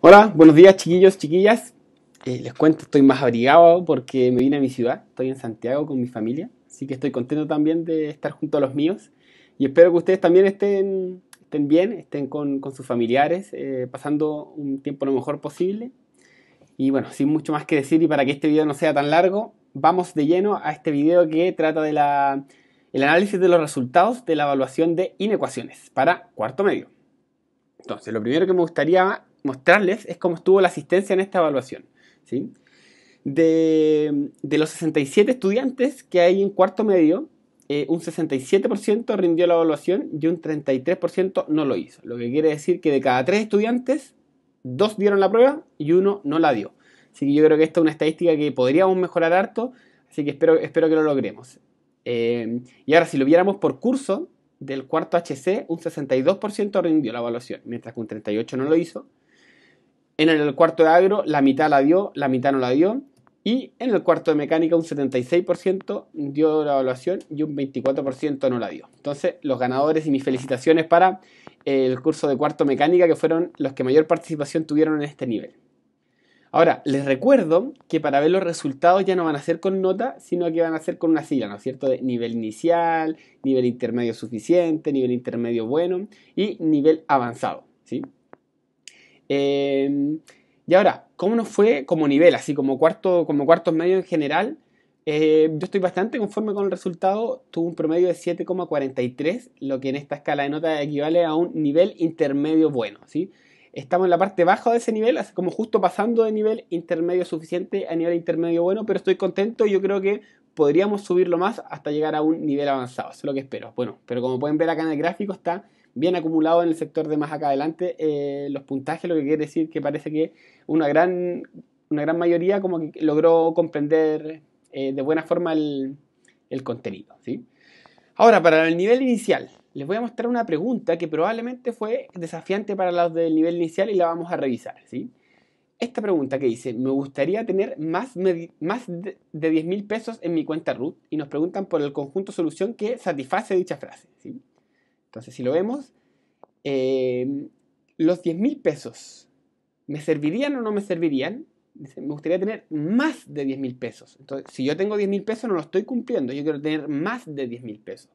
Hola, buenos días chiquillos, chiquillas. Eh, les cuento, estoy más abrigado porque me vine a mi ciudad, estoy en Santiago con mi familia, así que estoy contento también de estar junto a los míos y espero que ustedes también estén, bien, estén con, sus familiares, eh, pasando un tiempo lo mejor posible. Y bueno, sin mucho más que decir y para que este video no sea tan largo, vamos de lleno a este video que trata de el análisis de los resultados de la evaluación de inecuaciones para cuarto medio. Entonces, lo primero que me gustaría mostrarles es cómo estuvo la asistencia en esta evaluación. ¿sí? De, los 67 estudiantes que hay en cuarto medio, eh, un 67% rindió la evaluación y un 33% no lo hizo. Lo que quiere decir que de cada tres estudiantes, dos dieron la prueba y uno no la dio. Así que yo creo que esta es una estadística que podríamos mejorar harto, así que espero, espero que lo logremos. Eh, y ahora, si lo viéramos por curso, del cuarto HC, un 62% rindió la evaluación, mientras que un 38% no lo hizo, en el cuarto de agro, la mitad la dio, la mitad no la dio. Y en el cuarto de mecánica, un 76% dio la evaluación y un 24% no la dio. Entonces, los ganadores y mis felicitaciones para el curso de cuarto mecánica, que fueron los que mayor participación tuvieron en este nivel. Ahora, les recuerdo que para ver los resultados ya no van a ser con nota, sino que van a ser con una sigla, ¿no es cierto? De nivel inicial, nivel intermedio suficiente, nivel intermedio bueno y nivel avanzado, ¿sí? Em, y ahora, ¿cómo nos fue como nivel, así como cuarto, como cuartos medios en general? Eh, yo estoy bastante conforme con el resultado. Tuvo un promedio de 7,43, lo que en esta escala de nota equivale a un nivel intermedio bueno. ¿sí? Estamos en la parte baja de ese nivel, así como justo pasando de nivel intermedio suficiente a nivel intermedio bueno, pero estoy contento y yo creo que podríamos subirlo más hasta llegar a un nivel avanzado. Eso es lo que espero. Bueno, pero como pueden ver acá en el gráfico está bien acumulado en el sector de más acá adelante eh, los puntajes, lo que quiere decir que parece que una gran, una gran mayoría como que logró comprender eh, de buena forma el, contenido. ¿sí? Ahora, para el nivel inicial, les voy a mostrar una pregunta que probablemente fue desafiante para los del nivel inicial y la vamos a revisar. ¿sí? Esta pregunta que dice, me gustaría tener más, más de, 10 mil pesos en mi cuenta root y nos preguntan por el conjunto solución que satisface dicha frase. ¿sí? Entonces, si lo vemos, em, los 10 mil pesos, ¿me servirían o no me servirían? Me gustaría tener más de 10 mil pesos. Entonces, si yo tengo 10 mil pesos, no lo estoy cumpliendo. Yo quiero tener más de 10 mil pesos.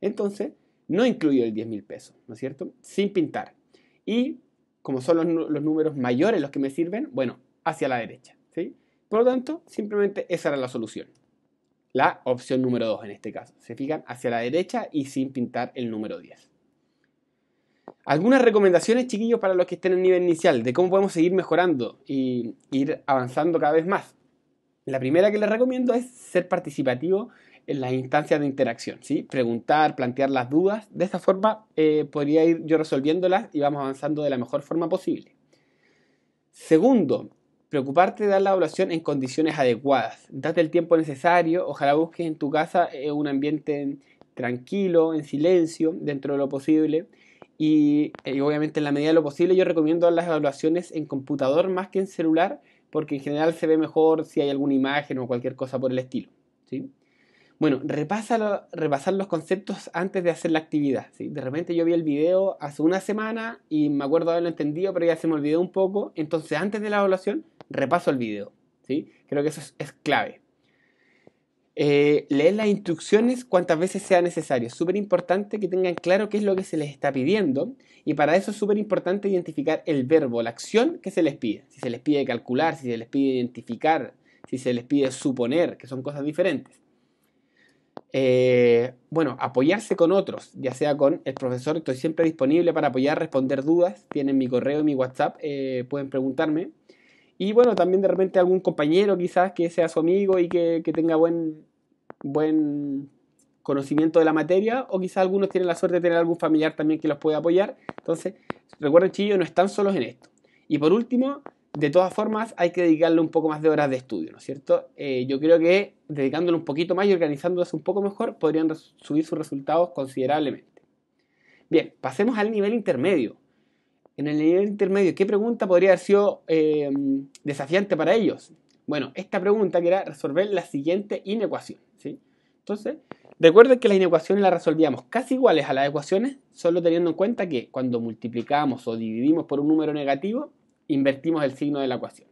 Entonces, no incluyo el 10 mil pesos, ¿no es cierto? Sin pintar. Y como son los, los, números mayores los que me sirven, bueno, hacia la derecha. ¿sí? Por lo tanto, simplemente esa era la solución la opción número 2 en este caso. Se fijan hacia la derecha y sin pintar el número 10. Algunas recomendaciones, chiquillos, para los que estén en nivel inicial, de cómo podemos seguir mejorando y ir avanzando cada vez más. La primera que les recomiendo es ser participativo en las instancias de interacción, ¿sí? Preguntar, plantear las dudas. De esta forma eh, podría ir yo resolviéndolas y vamos avanzando de la mejor forma posible. Segundo, Preocuparte de dar la evaluación en condiciones adecuadas. Date el tiempo necesario. Ojalá busques en tu casa eh, un ambiente tranquilo, en silencio, dentro de lo posible. Eh, y, obviamente en la medida de lo posible yo recomiendo las evaluaciones en computador más que en celular porque en general se ve mejor si hay alguna imagen o cualquier cosa por el estilo. ¿sí? Bueno, repasar los conceptos antes de hacer la actividad. De repente yo vi el video hace una semana y me acuerdo haberlo entendido, pero ya se me olvidó un poco. Entonces, antes de la evaluación, repaso el video. ¿sí? Creo que eso es, clave. Eh, leer las instrucciones cuantas veces sea necesario. Súper importante que tengan claro qué es lo que se les está pidiendo. Y para eso es súper importante identificar el verbo, la acción que se les pide. Si se les pide calcular, si se les pide identificar, si se les pide suponer, que son cosas diferentes. Eh, bueno, apoyarse con otros, ya sea con el profesor, estoy siempre disponible para apoyar, responder dudas, tienen mi correo y mi WhatsApp, eh, pueden preguntarme. Y bueno, también de repente algún compañero quizás que sea su amigo y que, tenga buen, buen conocimiento de la materia, o quizás algunos tienen la suerte de tener algún familiar también que los pueda apoyar. Entonces, recuerden, chillos, no están solos en esto. Y por último, de todas formas hay que dedicarle un poco más de horas de estudio, ¿no es cierto? Eh, yo creo que dedicándole un poquito más y organizándolas un poco mejor podrían subir sus resultados considerablemente. Bien, pasemos al nivel intermedio. En el nivel intermedio, ¿qué pregunta podría haber sido eh, desafiante para ellos? Bueno, esta pregunta que era resolver la siguiente inecuación. ¿sí? Entonces, recuerden que las inecuaciones las resolvíamos casi iguales a las ecuaciones, solo teniendo en cuenta que cuando multiplicamos o dividimos por un número negativo, invertimos el signo de la ecuación.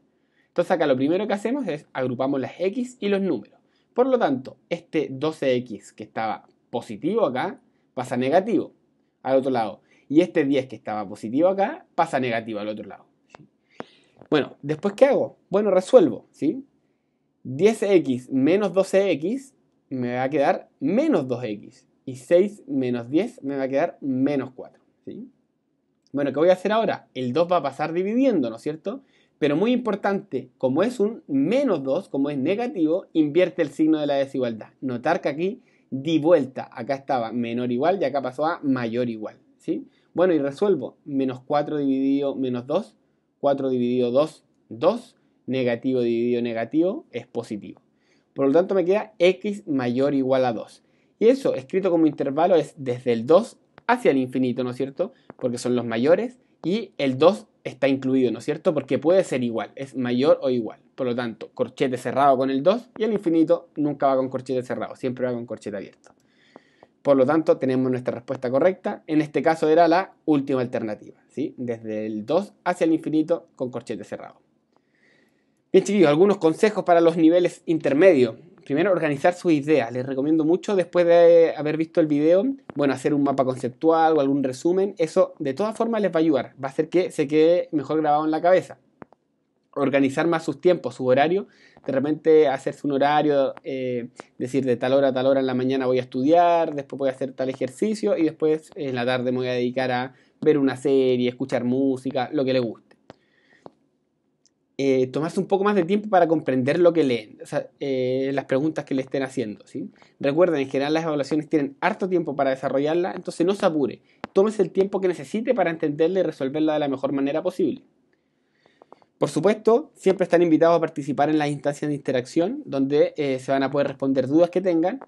Entonces acá lo primero que hacemos es agrupamos las x y los números. Por lo tanto, este 12x que estaba positivo acá pasa negativo al otro lado. Y este 10 que estaba positivo acá pasa negativo al otro lado. Bueno, después ¿qué hago? Bueno, resuelvo. ¿sí? 10x menos 12x me va a quedar menos 2x. Y 6 menos 10 me va a quedar menos 4. ¿sí? Bueno, ¿qué voy a hacer ahora? El 2 va a pasar dividiendo, ¿no es cierto? Pero muy importante, como es un menos 2, como es negativo, invierte el signo de la desigualdad. Notar que aquí di vuelta, acá estaba menor igual y acá pasó a mayor igual, ¿sí? Bueno, y resuelvo, menos 4 dividido menos 2, 4 dividido 2, 2, negativo dividido negativo es positivo. Por lo tanto me queda x mayor o igual a 2. Y eso, escrito como intervalo, es desde el 2 hacia el infinito, ¿no es cierto? Porque son los mayores y el 2 está incluido, ¿no es cierto? Porque puede ser igual, es mayor o igual. Por lo tanto, corchete cerrado con el 2 y el infinito nunca va con corchete cerrado, siempre va con corchete abierto. Por lo tanto, tenemos nuestra respuesta correcta. En este caso era la última alternativa, ¿sí? Desde el 2 hacia el infinito con corchete cerrado. Bien, chiquillos, algunos consejos para los niveles intermedios primero organizar su idea. Les recomiendo mucho, después de haber visto el video, bueno, hacer un mapa conceptual o algún resumen. Eso de todas formas les va a ayudar, va a hacer que se quede mejor grabado en la cabeza. Organizar más sus tiempos, su horario. De repente hacerse un horario, eh, decir de tal hora a tal hora en la mañana voy a estudiar, después voy a hacer tal ejercicio y después en la tarde me voy a dedicar a ver una serie, escuchar música, lo que le guste eh, un poco más de tiempo para comprender lo que leen, eh, las preguntas que le estén haciendo. Recuerden, en general las evaluaciones tienen harto tiempo para desarrollarlas, entonces no se apure. Tómese el tiempo que necesite para entenderla y resolverla de la mejor manera posible. Por supuesto, siempre están invitados a participar en las instancias de interacción, donde eh, se van a poder responder dudas que tengan.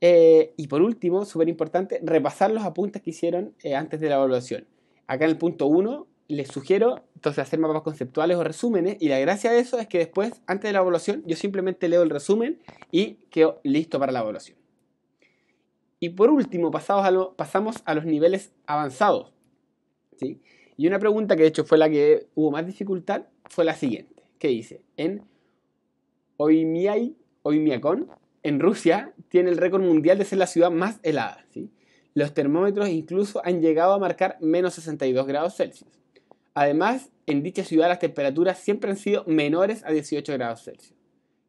Eh, y por último, súper importante, repasar los apuntes que hicieron antes de la evaluación. Acá en el punto 1 les sugiero entonces hacer mapas conceptuales o resúmenes y la gracia de eso es que después, antes de la evaluación, yo simplemente leo el resumen y quedo listo para la evaluación. Y por último, pasamos a los niveles avanzados. Y una pregunta que de hecho fue la que hubo más dificultad fue la siguiente, que dice, en Oymiyakon, en Rusia, tiene el récord mundial de ser la ciudad más helada. ¿sí? Los termómetros incluso han llegado a marcar menos 62 grados Celsius. Además, en dicha ciudad las temperaturas siempre han sido menores a 18 grados Celsius.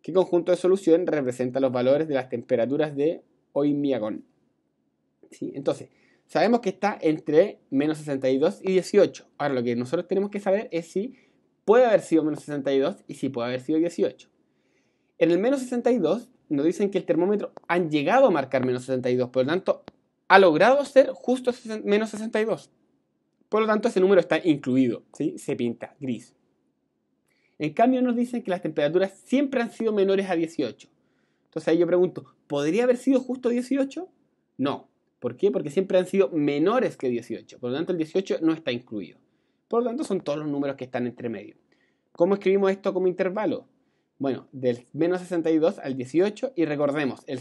¿Qué conjunto de solución representa los valores de las temperaturas de hoy Miagón? ¿Sí? Entonces, sabemos que está entre menos 62 y 18. Ahora lo que nosotros tenemos que saber es si puede haber sido menos 62 y si puede haber sido 18. En el menos 62 nos dicen que el termómetro han llegado a marcar menos 62, por lo tanto, ha logrado ser justo menos 62. Por lo tanto, ese número está incluido, ¿sí? se pinta gris. En cambio, nos dicen que las temperaturas siempre han sido menores a 18. Entonces ahí yo pregunto, ¿podría haber sido justo 18? No. ¿Por qué? Porque siempre han sido menores que 18. Por lo tanto, el 18 no está incluido. Por lo tanto, son todos los números que están entre medio. ¿Cómo escribimos esto como intervalo? Bueno, del menos 62 al 18 y recordemos, el,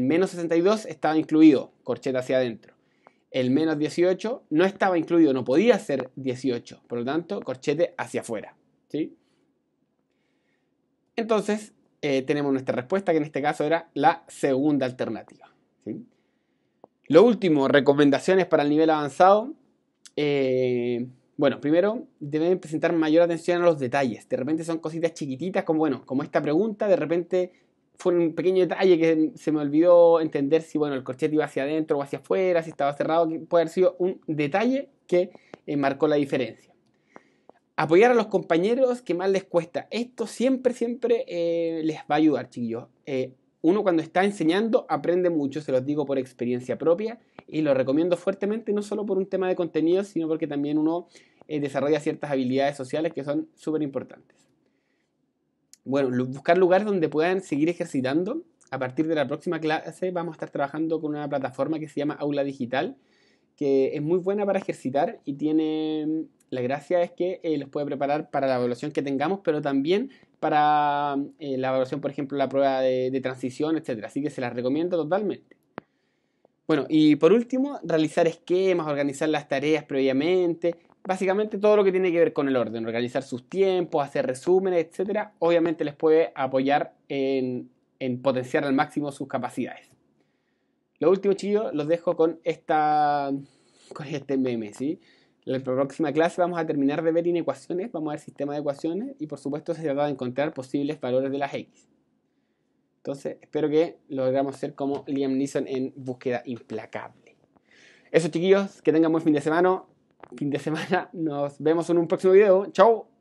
menos 62 estaba incluido, corcheta hacia adentro el menos 18 no estaba incluido, no podía ser 18. Por lo tanto, corchete hacia afuera. ¿sí? Entonces, eh, tenemos nuestra respuesta, que en este caso era la segunda alternativa. Lo último, recomendaciones para el nivel avanzado. Eh, bueno, primero deben presentar mayor atención a los detalles. De repente son cositas chiquititas, como bueno, como esta pregunta, de repente fue un pequeño detalle que se me olvidó entender si bueno, el corchete iba hacia adentro o hacia afuera, si estaba cerrado, puede haber sido un detalle que eh, marcó la diferencia. Apoyar a los compañeros que más les cuesta. Esto siempre, siempre eh, les va a ayudar, chiquillos. Eh, uno cuando está enseñando aprende mucho, se los digo por experiencia propia y lo recomiendo fuertemente, no solo por un tema de contenido, sino porque también uno desarrolla ciertas habilidades sociales que son súper importantes bueno, buscar lugares donde puedan seguir ejercitando. A partir de la próxima clase vamos a estar trabajando con una plataforma que se llama Aula Digital, que es muy buena para ejercitar y tiene la gracia es que eh, los puede preparar para la evaluación que tengamos, pero también para eh, la evaluación, por ejemplo, la prueba de, de transición, etcétera. Así que se las recomiendo totalmente. Bueno, y por último, realizar esquemas, organizar las tareas previamente, básicamente todo lo que tiene que ver con el orden, organizar sus tiempos, hacer resúmenes, etcétera, obviamente les puede apoyar en, potenciar al máximo sus capacidades. Lo último, chicos, los dejo con esta con este meme, ¿sí? En la próxima clase vamos a terminar de ver inecuaciones, vamos a ver sistema de ecuaciones y por supuesto se trata de encontrar posibles valores de las x. Entonces, espero que logramos ser como Liam Neeson en búsqueda implacable. Eso, chiquillos, que tengan buen fin de semana fin de semana. Nos vemos en un próximo video. Chao.